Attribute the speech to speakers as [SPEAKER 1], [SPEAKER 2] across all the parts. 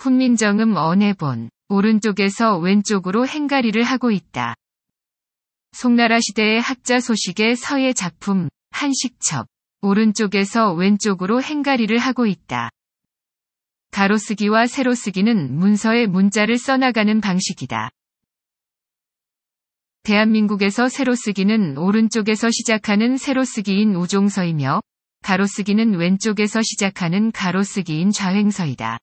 [SPEAKER 1] 훈민정음 언해본 오른쪽에서 왼쪽으로 행가리를 하고 있다. 송나라 시대의 학자 소식의 서예 작품 한식첩 오른쪽에서 왼쪽으로 행가리를 하고 있다. 가로쓰기와 세로쓰기는 문서의 문자를 써나가는 방식이다. 대한민국에서 세로쓰기는 오른쪽에서 시작하는 세로쓰기인 우종서이며 가로쓰기는 왼쪽에서 시작하는 가로쓰기인 좌횡서이다.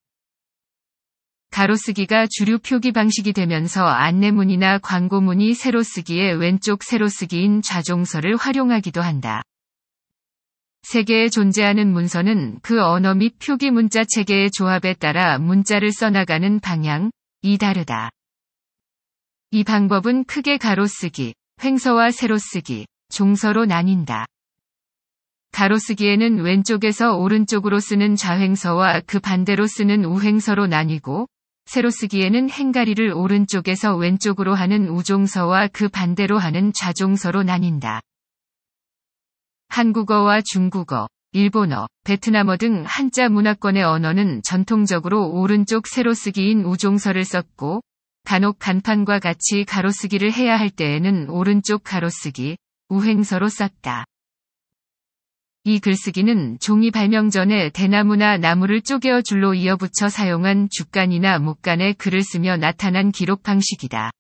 [SPEAKER 1] 가로쓰기가 주류 표기 방식이 되면서 안내문이나 광고문이 세로쓰기에 왼쪽 세로쓰기인 좌종서를 활용하기도 한다. 세계에 존재하는 문서는 그 언어 및 표기 문자 체계의 조합에 따라 문자를 써나가는 방향이 다르다. 이 방법은 크게 가로쓰기, 횡서와 세로쓰기, 종서로 나뉜다. 가로쓰기에는 왼쪽에서 오른쪽으로 쓰는 좌횡서와 그 반대로 쓰는 우횡서로 나뉘고, 새로 쓰기에는 행가리를 오른쪽에서 왼쪽으로 하는 우종서와 그 반대로 하는 좌종서로 나뉜다. 한국어와 중국어, 일본어, 베트남어 등 한자 문화권의 언어는 전통적으로 오른쪽 새로 쓰기인 우종서를 썼고, 간혹 간판과 같이 가로쓰기를 해야 할 때에는 오른쪽 가로쓰기, 우행서로 썼다. 이 글쓰기는 종이 발명 전에 대나무나 나무를 쪼개어 줄로 이어붙여 사용한 죽간이나 목간에 글을 쓰며 나타난 기록 방식이다.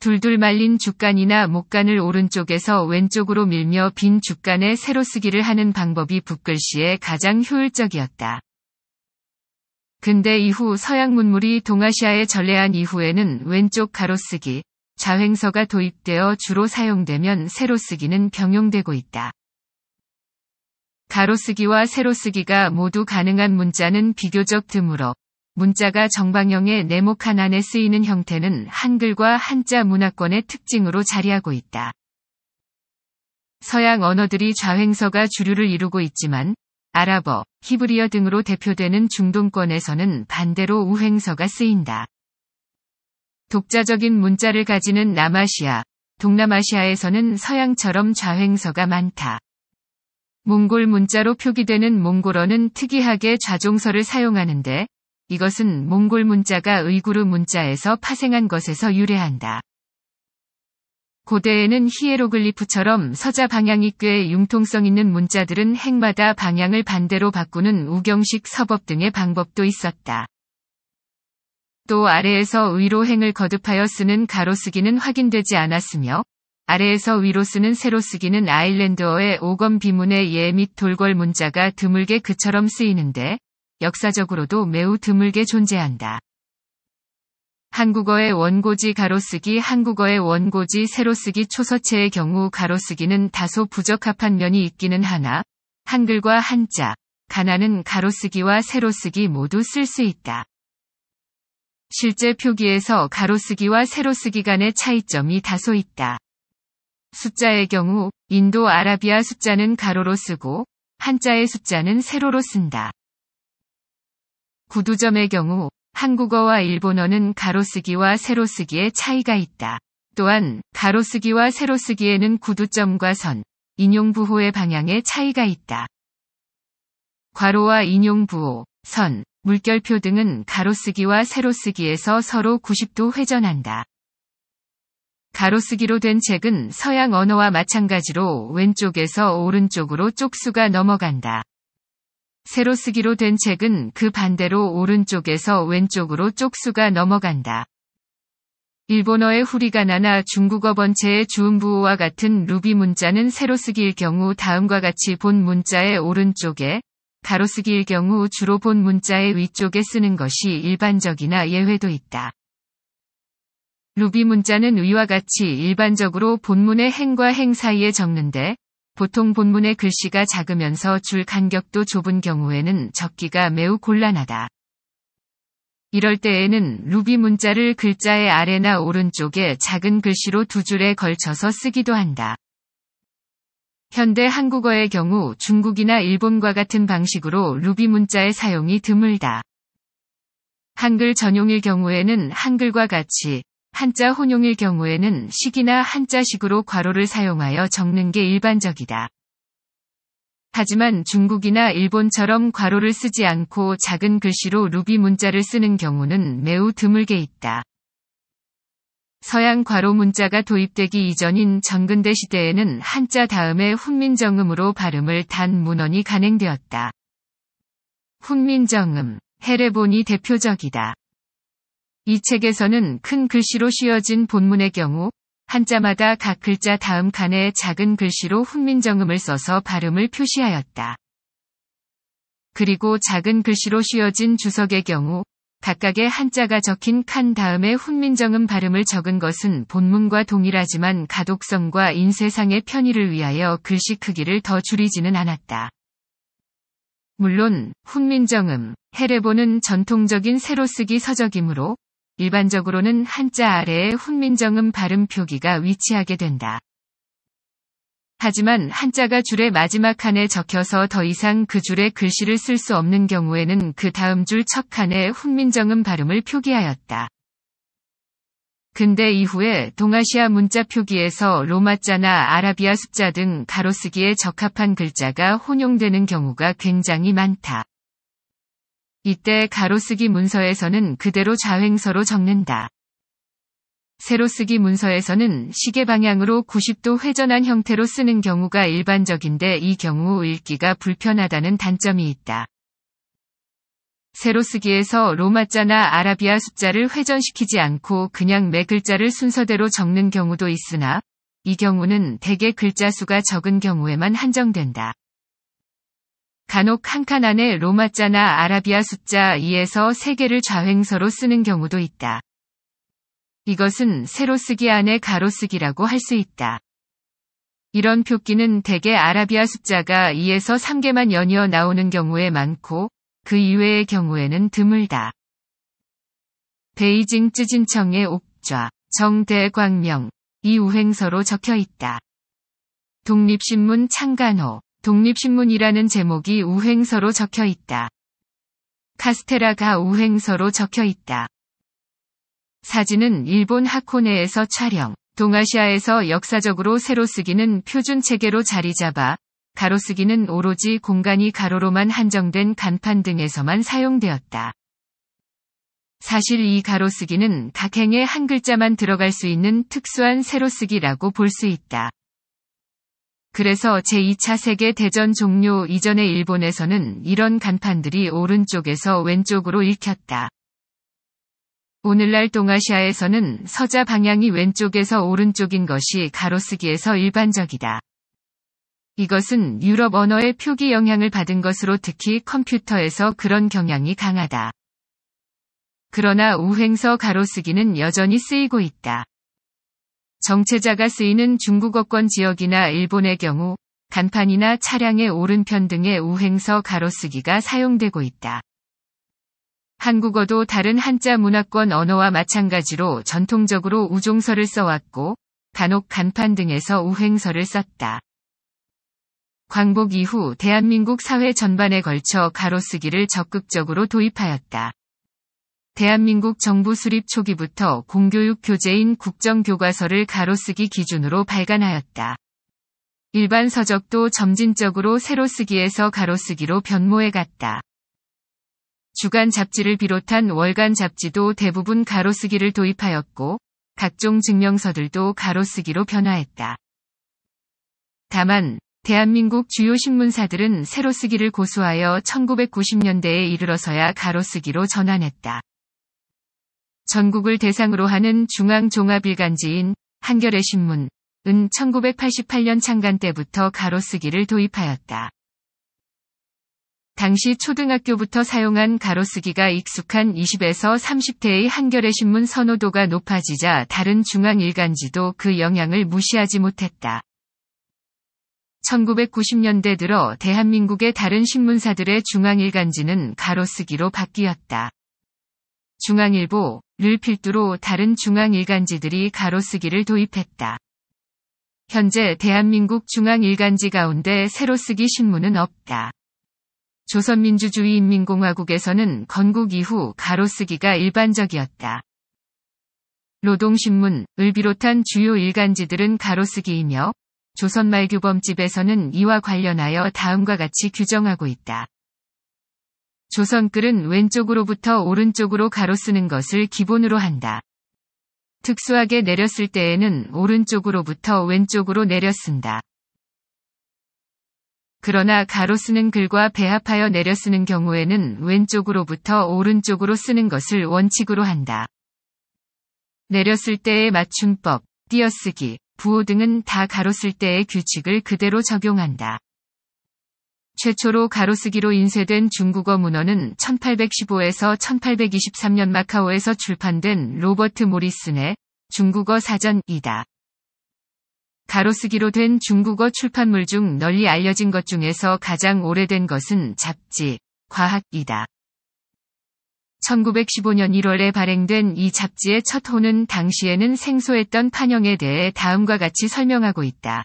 [SPEAKER 1] 둘둘 말린 죽간이나 목간을 오른쪽에서 왼쪽으로 밀며 빈 죽간에 새로 쓰기를 하는 방법이 붓글씨의 가장 효율적이었다. 근데 이후 서양 문물이 동아시아에 전래한 이후에는 왼쪽 가로쓰기, 좌행서가 도입되어 주로 사용되면 새로쓰기는 병용되고 있다. 가로쓰기와 세로쓰기가 모두 가능한 문자는 비교적 드물어 문자가 정방형의 네모칸 안에 쓰이는 형태는 한글과 한자 문화권의 특징으로 자리하고 있다. 서양 언어들이 좌행서가 주류를 이루고 있지만 아랍어, 히브리어 등으로 대표되는 중동권에서는 반대로 우행서가 쓰인다. 독자적인 문자를 가지는 남아시아, 동남아시아에서는 서양처럼 좌행서가 많다. 몽골 문자로 표기되는 몽골어는 특이하게 좌종서를 사용하는데 이것은 몽골 문자가 의구르 문자에서 파생한 것에서 유래한다. 고대에는 히에로글리프처럼 서자 방향이 꽤 융통성 있는 문자들은 행마다 방향을 반대로 바꾸는 우경식 서법 등의 방법도 있었다. 또 아래에서 의로 행을 거듭하여 쓰는 가로쓰기는 확인되지 않았으며 아래에서 위로 쓰는 세로 쓰기는 아일랜드어의 오검 비문의 예 및 돌궐 문자가 드물게 그처럼 쓰이는데 역사적으로도 매우 드물게 존재한다. 한국어의 원고지 가로쓰기 한국어의 원고지 세로쓰기 초서체의 경우 가로쓰기는 다소 부적합한 면이 있기는 하나 한글과 한자, 가나는 가로쓰기와 세로쓰기 모두 쓸 수 있다. 실제 표기에서 가로쓰기와 세로쓰기 간의 차이점이 다소 있다. 숫자의 경우 인도 아라비아 숫자는 가로로 쓰고 한자의 숫자는 세로로 쓴다. 구두점의 경우 한국어와 일본어는 가로쓰기와 세로쓰기에 차이가 있다. 또한 가로쓰기와 세로쓰기에는 구두점과 선, 인용부호의 방향에 차이가 있다. 괄호와 인용부호, 선, 물결표 등은 가로쓰기와 세로쓰기에서 서로 90도 회전한다. 가로쓰기로 된 책은 서양 언어와 마찬가지로 왼쪽에서 오른쪽으로 쪽수가 넘어간다. 세로쓰기로 된 책은 그 반대로 오른쪽에서 왼쪽으로 쪽수가 넘어간다. 일본어의 후리가나나 중국어 번체의 주음부호와 같은 루비 문자는 세로쓰기일 경우 다음과 같이 본 문자의 오른쪽에 가로쓰기일 경우 주로 본 문자의 위쪽에 쓰는 것이 일반적이나 예외도 있다. 루비 문자는 위와 같이 일반적으로 본문의 행과 행 사이에 적는데 보통 본문의 글씨가 작으면서 줄 간격도 좁은 경우에는 적기가 매우 곤란하다. 이럴 때에는 루비 문자를 글자의 아래나 오른쪽에 작은 글씨로 두 줄에 걸쳐서 쓰기도 한다. 현대 한국어의 경우 중국이나 일본과 같은 방식으로 루비 문자의 사용이 드물다. 한글 전용일 경우에는 한글과 같이 한자 혼용일 경우에는 식이나 한자식으로 괄호를 사용하여 적는 게 일반적이다. 하지만 중국이나 일본처럼 괄호를 쓰지 않고 작은 글씨로 루비 문자를 쓰는 경우는 매우 드물게 있다. 서양 괄호 문자가 도입되기 이전인 전근대 시대에는 한자 다음에 훈민정음으로 발음을 단 문헌이 간행되었다. 훈민정음, 헤레본이 대표적이다. 이 책에서는 큰 글씨로 씌어진 본문의 경우 한자마다 각 글자 다음 칸에 작은 글씨로 훈민정음을 써서 발음을 표시하였다. 그리고 작은 글씨로 씌어진 주석의 경우 각각의 한자가 적힌 칸 다음에 훈민정음 발음을 적은 것은 본문과 동일하지만 가독성과 인쇄상의 편의를 위하여 글씨 크기를 더 줄이지는 않았다. 물론 훈민정음, 해례본은 전통적인 새로쓰기 서적이므로 일반적으로는 한자 아래에 훈민정음 발음 표기가 위치하게 된다. 하지만 한자가 줄의 마지막 칸에 적혀서 더 이상 그 줄의 글씨를 쓸 수 없는 경우에는 그 다음 줄 첫 칸에 훈민정음 발음을 표기하였다. 근데 이후에 동아시아 문자 표기에서 로마자나 아라비아 숫자 등 가로쓰기에 적합한 글자가 혼용되는 경우가 굉장히 많다. 이때 가로쓰기 문서에서는 그대로 좌행서로 적는다. 세로쓰기 문서에서는 시계 방향으로 90도 회전한 형태로 쓰는 경우가 일반적인데 이 경우 읽기가 불편하다는 단점이 있다. 세로쓰기에서 로마자나 아라비아 숫자를 회전시키지 않고 그냥 매 글자를 순서대로 적는 경우도 있으나 이 경우는 대개 글자 수가 적은 경우에만 한정된다. 간혹 한 칸 안에 로마자나 아라비아 숫자 2에서 3개를 좌행서로 쓰는 경우도 있다. 이것은 세로쓰기 안에 가로쓰기라고 할 수 있다. 이런 표기는 대개 아라비아 숫자가 2에서 3개만 연이어 나오는 경우에 많고 그 이외의 경우에는 드물다. 베이징 쯔진청의 옥좌, 정대광명, 이 우행서로 적혀 있다. 독립신문 창간호 독립신문이라는 제목이 우행서로 적혀 있다. 카스테라가 우행서로 적혀 있다. 사진은 일본 하코네에서 촬영, 동아시아에서 역사적으로 세로쓰기는 표준 체계로 자리 잡아 가로쓰기는 오로지 공간이 가로로만 한정된 간판 등에서만 사용되었다. 사실 이 가로쓰기는 각 행에 한 글자만 들어갈 수 있는 특수한 세로쓰기라고 볼 수 있다. 그래서 제2차 세계 대전 종료 이전의 일본에서는 이런 간판들이 오른쪽에서 왼쪽으로 읽혔다. 오늘날 동아시아에서는 서자 방향이 왼쪽에서 오른쪽인 것이 가로쓰기에서 일반적이다. 이것은 유럽 언어의 표기 영향을 받은 것으로 특히 컴퓨터에서 그런 경향이 강하다. 그러나 우행서 가로쓰기는 여전히 쓰이고 있다. 정체자가 쓰이는 중국어권 지역이나 일본의 경우 간판이나 차량의 오른편 등의 우행서 가로쓰기가 사용되고 있다. 한국어도 다른 한자 문화권 언어와 마찬가지로 전통적으로 우종서를 써왔고 간혹 간판 등에서 우행서를 썼다. 광복 이후 대한민국 사회 전반에 걸쳐 가로쓰기를 적극적으로 도입하였다. 대한민국 정부 수립 초기부터 공교육 교재인 국정교과서를 가로쓰기 기준으로 발간하였다. 일반 서적도 점진적으로 세로쓰기에서 가로쓰기로 변모해 갔다. 주간 잡지를 비롯한 월간 잡지도 대부분 가로쓰기를 도입하였고, 각종 증명서들도 가로쓰기로 변화했다. 다만, 대한민국 주요 신문사들은 세로쓰기를 고수하여 1990년대에 이르러서야 가로쓰기로 전환했다. 전국을 대상으로 하는 중앙종합일간지인 한겨레 신문, 은 1988년 창간 때부터 가로쓰기를 도입하였다. 당시 초등학교부터 사용한 가로쓰기가 익숙한 20에서 30대의 한겨레 신문 선호도가 높아지자 다른 중앙일간지도 그 영향을 무시하지 못했다. 1990년대 들어 대한민국의 다른 신문사들의 중앙일간지는 가로쓰기로 바뀌었다. 중앙일보, 를 필두로 다른 중앙 일간지들이 가로쓰기를 도입했다. 현재 대한민국 중앙 일간지 가운데 새로쓰기 신문은 없다. 조선민주주의 인민공화국에서는 건국 이후 가로쓰기가 일반적이었다. 노동신문을 비롯한 주요 일간지들은 가로쓰기이며 조선말규범집에서는 이와 관련하여 다음과 같이 규정하고 있다. 조선글은 왼쪽으로부터 오른쪽으로 가로 쓰는 것을 기본으로 한다. 특수하게 내렸을 때에는 오른쪽으로부터 왼쪽으로 내렸습니다. 그러나 가로 쓰는 글과 배합하여 내려 쓰는 경우에는 왼쪽으로부터 오른쪽으로 쓰는 것을 원칙으로 한다. 내렸을 때의 맞춤법, 띄어쓰기, 부호 등은 다 가로 쓸 때의 규칙을 그대로 적용한다. 최초로 가로쓰기로 인쇄된 중국어 문헌은 1815에서 1823년 마카오에서 출판된 로버트 모리슨의 중국어 사전이다. 가로쓰기로 된 중국어 출판물 중 널리 알려진 것 중에서 가장 오래된 것은 잡지, 과학이다. 1915년 1월에 발행된 이 잡지의 첫 호는 당시에는 생소했던 판형에 대해 다음과 같이 설명하고 있다.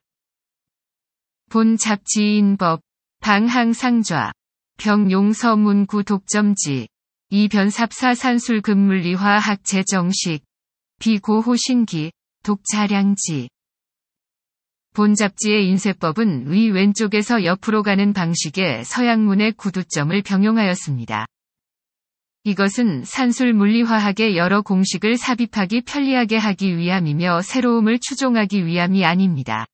[SPEAKER 1] 본 잡지인법, 방항상좌, 병용서문구 독점지, 이변삽사산술금물리화 학제정식, 비고호신기, 독자량지. 본 잡지의 인쇄법은 위 왼쪽에서 옆으로 가는 방식의 서양문의 구두점을 병용하였습니다. 이것은 산술 물리화학의 여러 공식을 삽입하기 편리하게 하기 위함이며 새로움을 추종하기 위함이 아닙니다.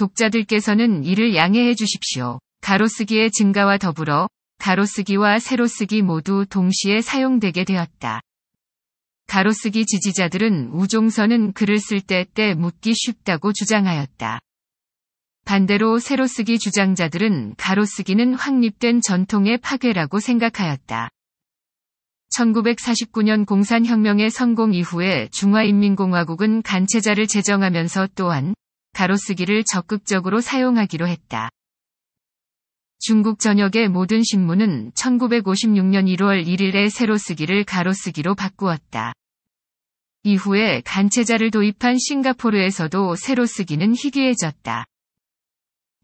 [SPEAKER 1] 독자들께서는 이를 양해해 주십시오. 가로쓰기의 증가와 더불어 가로쓰기와 세로쓰기 모두 동시에 사용되게 되었다. 가로쓰기 지지자들은 우종선은 글을 쓸 때 때 묻기 쉽다고 주장하였다. 반대로 세로쓰기 주장자들은 가로쓰기는 확립된 전통의 파괴라고 생각하였다. 1949년 공산혁명의 성공 이후에 중화인민공화국은 간체자를 제정하면서 또한 가로쓰기를 적극적으로 사용하기로 했다. 중국 전역의 모든 신문은 1956년 1월 1일에 세로쓰기를 가로쓰기로 바꾸었다. 이후에 간체자를 도입한 싱가포르에서도 세로쓰기는 희귀해졌다.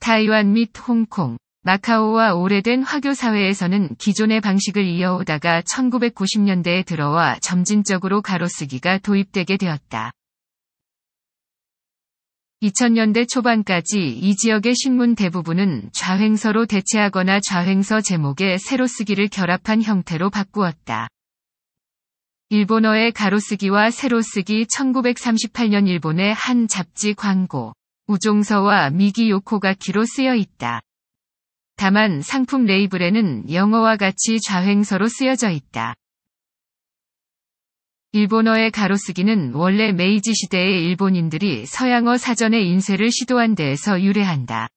[SPEAKER 1] 타이완 및 홍콩, 마카오와 오래된 화교사회에서는 기존의 방식을 이어오다가 1990년대에 들어와 점진적으로 가로쓰기가 도입되게 되었다. 2000년대 초반까지 이 지역의 신문 대부분은 좌행서로 대체하거나 좌행서 제목에 세로쓰기를 결합한 형태로 바꾸었다. 일본어의 가로쓰기와 세로쓰기 1938년 일본의 한 잡지 광고 우종서와 미기 요코가키로 쓰여 있다. 다만 상품 레이블에는 영어와 같이 좌행서로 쓰여져 있다. 일본어의 가로쓰기는 원래 메이지 시대의 일본인들이 서양어 사전의 인쇄를 시도한 데에서 유래한다.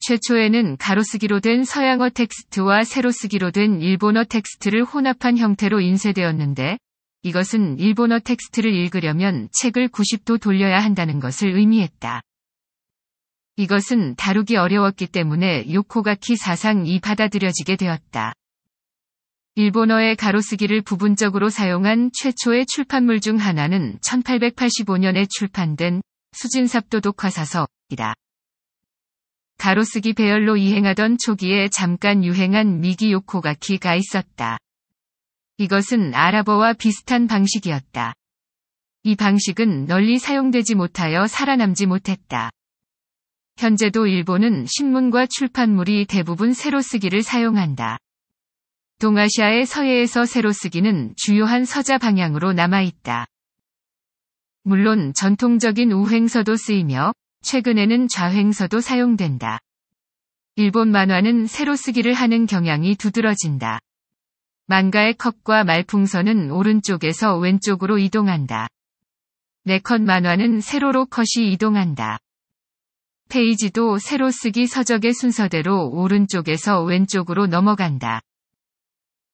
[SPEAKER 1] 최초에는 가로쓰기로 된 서양어 텍스트와 세로쓰기로 된 일본어 텍스트를 혼합한 형태로 인쇄되었는데, 이것은 일본어 텍스트를 읽으려면 책을 90도 돌려야 한다는 것을 의미했다. 이것은 다루기 어려웠기 때문에 요코가키 사상이 받아들여지게 되었다. 일본어의 가로쓰기를 부분적으로 사용한 최초의 출판물 중 하나는 1885년에 출판된 수진삽도독화사서이다. 가로쓰기 배열로 이행하던 초기에 잠깐 유행한 미기요코가키가 있었다. 이것은 아랍어와 비슷한 방식이었다. 이 방식은 널리 사용되지 못하여 살아남지 못했다. 현재도 일본은 신문과 출판물이 대부분 새로 쓰기를 사용한다. 동아시아의 서해에서 새로 쓰기는 주요한 서자 방향으로 남아있다. 물론 전통적인 우행서도 쓰이며 최근에는 좌행서도 사용된다. 일본 만화는 새로 쓰기를 하는 경향이 두드러진다. 만가의 컵과 말풍선은 오른쪽에서 왼쪽으로 이동한다. 네컷 만화는 세로로 컷이 이동한다. 페이지도 세로 쓰기 서적의 순서대로 오른쪽에서 왼쪽으로 넘어간다.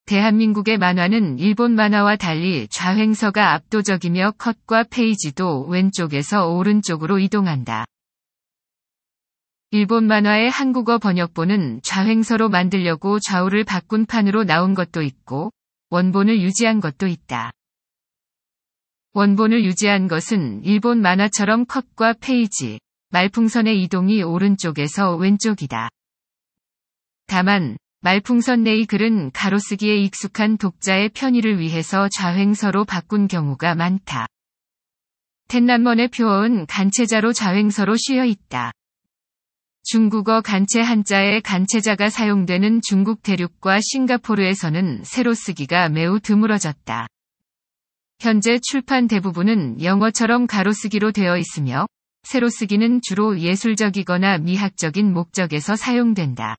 [SPEAKER 1] 대한민국의 만화는 일본 만화와 달리 좌횡서가 압도적이며 컷과 페이지도 왼쪽에서 오른쪽으로 이동한다. 일본 만화의 한국어 번역본은 좌횡서로 만들려고 좌우를 바꾼 판으로 나온 것도 있고 원본을 유지한 것도 있다. 원본을 유지한 것은 일본 만화처럼 컷과 페이지, 말풍선의 이동이 오른쪽에서 왼쪽이다. 다만 말풍선 레이 글은 가로쓰기에 익숙한 독자의 편의를 위해서 좌행서로 바꾼 경우가 많다. 텐란먼의 표어은 간체자로 좌행서로 쉬어 있다. 중국어 간체 한자에 간체자가 사용되는 중국 대륙과 싱가포르에서는 새로 쓰기가 매우 드물어졌다. 현재 출판 대부분은 영어처럼 가로쓰기로 되어 있으며 새로 쓰기는 주로 예술적이거나 미학적인 목적에서 사용된다.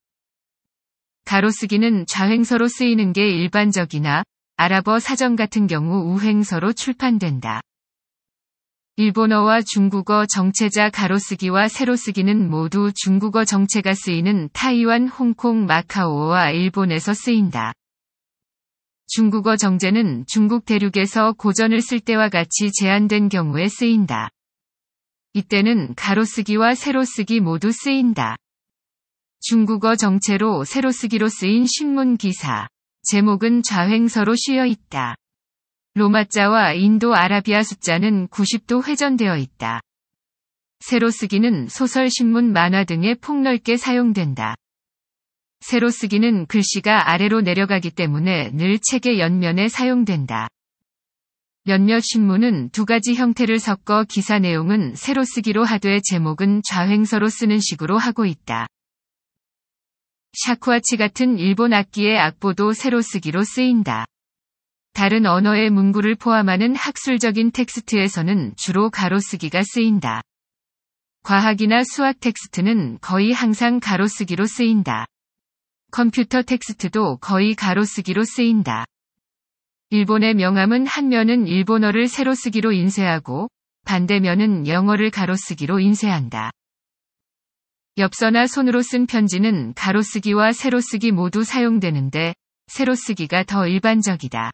[SPEAKER 1] 가로쓰기는 좌행서로 쓰이는 게 일반적이나 아랍어 사전 같은 경우 우행서로 출판된다. 일본어와 중국어 정체자 가로쓰기와 세로쓰기는 모두 중국어 정체가 쓰이는 타이완, 홍콩, 마카오와 일본에서 쓰인다. 중국어 정제는 중국 대륙에서 고전을 쓸 때와 같이 제한된 경우에 쓰인다. 이때는 가로쓰기와 세로쓰기 모두 쓰인다. 중국어 정체로 새로 쓰기로 쓰인 신문 기사. 제목은 좌행서로 쉬어 있다. 로마자와 인도 아라비아 숫자는 90도 회전되어 있다. 새로 쓰기는 소설, 신문, 만화 등에 폭넓게 사용된다. 새로 쓰기는 글씨가 아래로 내려가기 때문에 늘 책의 옆면에 사용된다. 몇몇 신문은 두 가지 형태를 섞어 기사 내용은 새로 쓰기로 하되 제목은 좌행서로 쓰는 식으로 하고 있다. 샤쿠아치 같은 일본 악기의 악보도 새로 쓰기로 쓰인다. 다른 언어의 문구를 포함하는 학술적인 텍스트에서는 주로 가로쓰기가 쓰인다. 과학이나 수학 텍스트는 거의 항상 가로쓰기로 쓰인다. 컴퓨터 텍스트도 거의 가로쓰기로 쓰인다. 일본의 명함은 한 면은 일본어를 세로쓰기로 인쇄하고 반대면은 영어를 가로쓰기로 인쇄한다. 엽서나 손으로 쓴 편지는 가로쓰기와 세로쓰기 모두 사용되는데 세로쓰기가 더 일반적이다.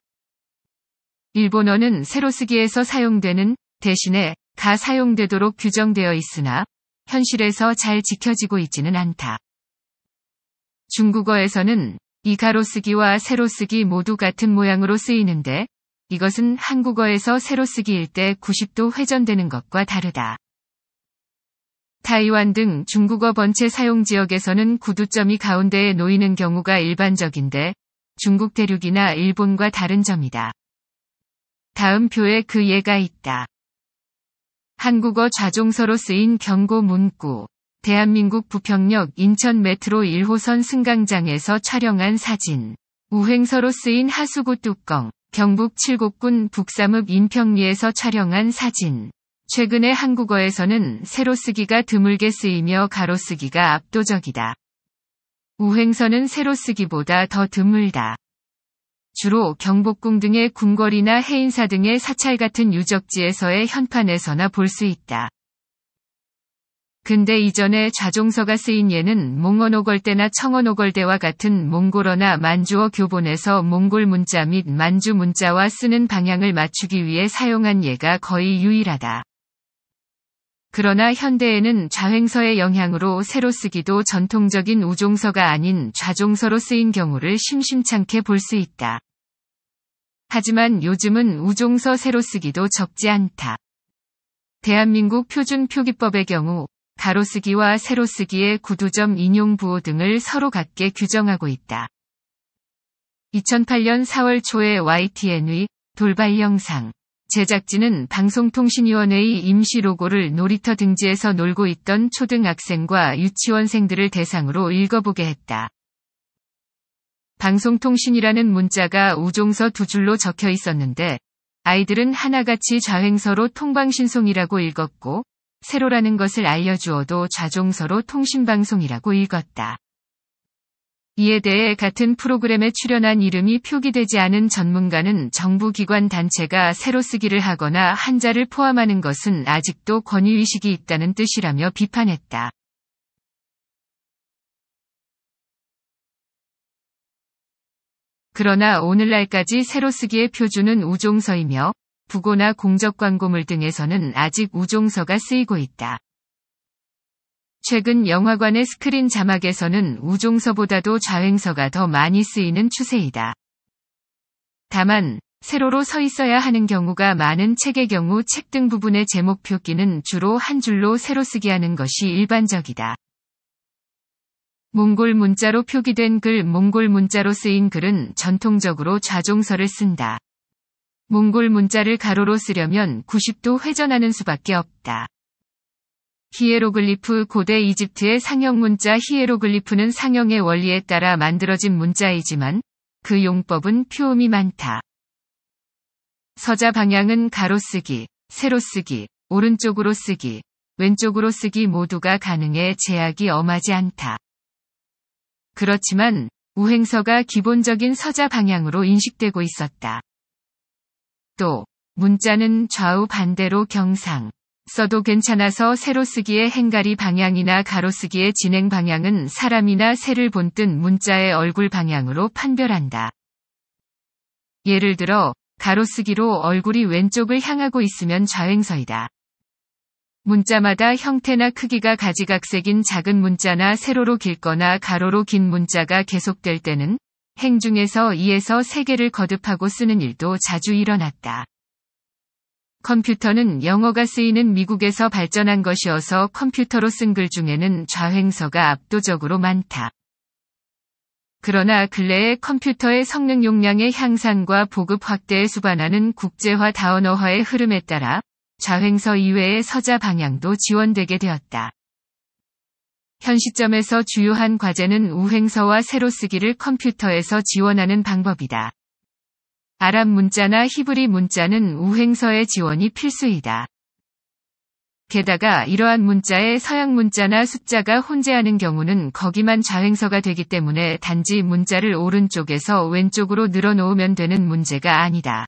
[SPEAKER 1] 일본어는 세로쓰기에서 사용되는 대신에 가 사용되도록 규정되어 있으나 현실에서 잘 지켜지고 있지는 않다. 중국어에서는 이 가로쓰기와 세로쓰기 모두 같은 모양으로 쓰이는데 이것은 한국어에서 세로쓰기일 때 90도 회전되는 것과 다르다. 타이완 등 중국어 번체 사용 지역에서는 구두점이 가운데에 놓이는 경우가 일반적인데 중국 대륙이나 일본과 다른 점이다. 다음 표에 그 예가 있다. 한국어 좌종서로 쓰인 경고 문구. 대한민국 부평역 인천 메트로 1호선 승강장에서 촬영한 사진. 우행서로 쓰인 하수구 뚜껑. 경북 칠곡군 북삼읍 인평리에서 촬영한 사진. 최근의 한국어에서는 세로쓰기가 드물게 쓰이며 가로쓰기가 압도적이다. 우행선은 세로쓰기보다 더 드물다. 주로 경복궁 등의 궁궐이나 해인사 등의 사찰 같은 유적지에서의 현판에서나 볼 수 있다. 근데 이전에 좌종서가 쓰인 예는 몽어노걸대나청어노걸대와 같은 몽골어나 만주어 교본에서 몽골 문자 및 만주 문자와 쓰는 방향을 맞추기 위해 사용한 예가 거의 유일하다. 그러나 현대에는 좌행서의 영향으로 새로 쓰기도 전통적인 우종서가 아닌 좌종서로 쓰인 경우를 심심찮게 볼 수 있다. 하지만 요즘은 우종서 새로 쓰기도 적지 않다. 대한민국 표준 표기법의 경우 가로쓰기와 세로쓰기의 구두점 인용 부호 등을 서로 같게 규정하고 있다. 2008년 4월 초에 YTN의 돌발 영상 제작진은 방송통신위원회의 임시 로고를 놀이터 등지에서 놀고 있던 초등학생과 유치원생들을 대상으로 읽어보게 했다. 방송통신이라는 문자가 우종서 두 줄로 적혀 있었는데 아이들은 하나같이 좌행서로 통방신송이라고 읽었고 세로라는 것을 알려주어도 좌종서로 통신방송이라고 읽었다. 이에 대해 같은 프로그램에 출연한 이름이 표기되지 않은 전문가는 정부기관 단체가 새로 쓰기를 하거나 한자를 포함하는 것은 아직도 권위의식이 있다는 뜻이라며 비판했다. 그러나 오늘날까지 새로 쓰기의 표준은 우종서이며 부고나 공적 광고물 등에서는 아직 우종서가 쓰이고 있다. 최근 영화관의 스크린 자막에서는 우종서보다도 좌행서가 더 많이 쓰이는 추세이다. 다만, 세로로 서 있어야 하는 경우가 많은 책의 경우 책 등 부분의 제목 표기는 주로 한 줄로 세로 쓰기 하는 것이 일반적이다. 몽골 문자로 표기된 글 몽골 문자로 쓰인 글은 전통적으로 좌종서를 쓴다. 몽골 문자를 가로로 쓰려면 90도 회전하는 수밖에 없다. 히에로글리프 고대 이집트의 상형 문자 히에로글리프는 상형의 원리에 따라 만들어진 문자이지만 그 용법은 표음이 많다. 서자 방향은 가로쓰기, 세로쓰기, 오른쪽으로 쓰기, 왼쪽으로 쓰기 모두가 가능해 제약이 엄하지 않다. 그렇지만 우행서가 기본적인 서자 방향으로 인식되고 있었다. 또 문자는 좌우 반대로 경상, 써도 괜찮아서 세로 쓰기의 행가리 방향이나 가로 쓰기의 진행 방향은 사람이나 새를 본뜬 문자의 얼굴 방향으로 판별한다. 예를 들어 가로 쓰기로 얼굴이 왼쪽을 향하고 있으면 좌행서이다. 문자마다 형태나 크기가 가지각색인 작은 문자나 세로로 길거나 가로로 긴 문자가 계속될 때는 행 중에서 2에서 3개를 거듭하고 쓰는 일도 자주 일어났다. 컴퓨터는 영어가 쓰이는 미국에서 발전한 것이어서 컴퓨터로 쓴 글 중에는 좌행서가 압도적으로 많다. 그러나 근래에 컴퓨터의 성능 용량의 향상과 보급 확대에 수반하는 국제화 다원어화의 흐름에 따라 좌행서 이외의 서자 방향도 지원되게 되었다. 현 시점에서 주요한 과제는 우행서와 새로 쓰기를 컴퓨터에서 지원하는 방법이다. 아랍 문자나 히브리 문자는 우행서의 지원이 필수이다. 게다가 이러한 문자에 서양 문자나 숫자가 혼재하는 경우는 거기만 좌행서가 되기 때문에 단지 문자를 오른쪽에서 왼쪽으로 늘어놓으면 되는 문제가 아니다.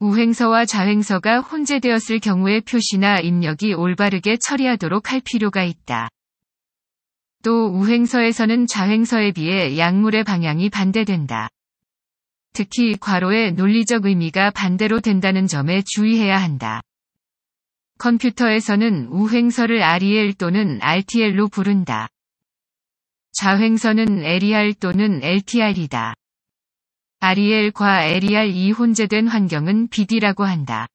[SPEAKER 1] 우행서와 좌행서가 혼재되었을 경우에 표시나 입력이 올바르게 처리하도록 할 필요가 있다. 또 우행서에서는 좌행서에 비해 약물의 방향이 반대된다. 특히 과로의 논리적 의미가 반대로 된다는 점에 주의해야 한다. 컴퓨터에서는 우행설을 REL 또는 RTL로 부른다. 좌행선은 LER 또는 LTR이다. REL과 LER이 혼재된 환경은 BD라고 한다.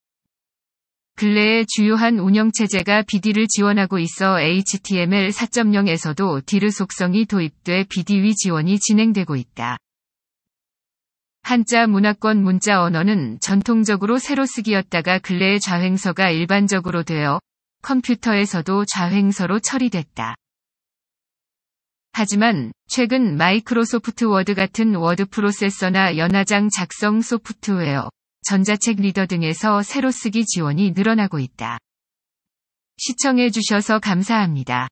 [SPEAKER 1] 근래에 주요한 운영체제가 BD를 지원하고 있어 HTML 4.0에서도 디르 속성이 도입돼 BD위 지원이 진행되고 있다. 한자 문화권 문자 언어는 전통적으로 새로쓰기였다가 근래에 좌행서가 일반적으로 되어 컴퓨터에서도 좌행서로 처리됐다. 하지만 최근 마이크로소프트 워드 같은 워드 프로세서나 연화장 작성 소프트웨어, 전자책 리더 등에서 새로 쓰기 지원이 늘어나고 있다. 시청해주셔서 감사합니다.